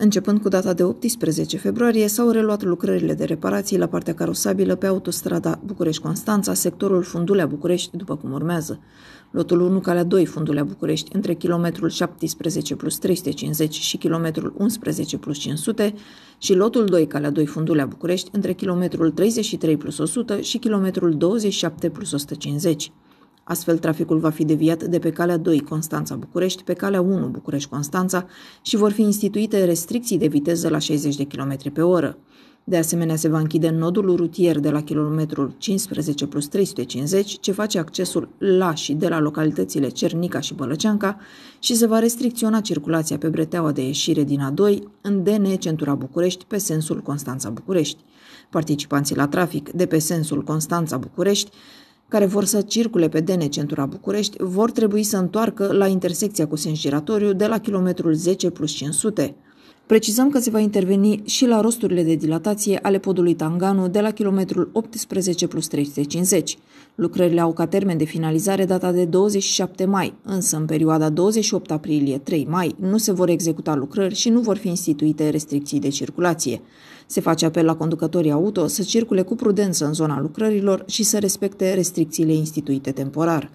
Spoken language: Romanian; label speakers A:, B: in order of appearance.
A: Începând cu data de 18 februarie, s-au reluat lucrările de reparații la partea carosabilă pe autostrada București-Constanța, sectorul Fundulea-București, după cum urmează. Lotul 1, calea 2, Fundulea-București, între kilometrul 17 plus 350 și kilometrul 11 plus 500 și lotul 2, calea 2, Fundulea-București, între kilometrul 33 plus 100 și kilometrul 27 plus 150. Astfel, traficul va fi deviat de pe calea 2 Constanța-București pe calea 1 București-Constanța și vor fi instituite restricții de viteză la 60 de km pe oră. De asemenea, se va închide nodul rutier de la kilometrul 15 plus 350, ce face accesul la și de la localitățile Cernica și Bălăceanca și se va restricționa circulația pe breteaua de ieșire din A2 în DN Centura București pe sensul Constanța-București. Participanții la trafic de pe sensul Constanța-București care vor să circule pe DN centura București, vor trebui să întoarcă la intersecția cu sens giratoriu de la kilometrul 10 plus 500. Precizăm că se va interveni și la rosturile de dilatație ale podului Tanganu de la kilometrul 18 plus 350. Lucrările au ca termen de finalizare data de 27 mai, însă în perioada 28 aprilie-3 mai nu se vor executa lucrări și nu vor fi instituite restricții de circulație. Se face apel la conducătorii auto să circule cu prudență în zona lucrărilor și să respecte restricțiile instituite temporar.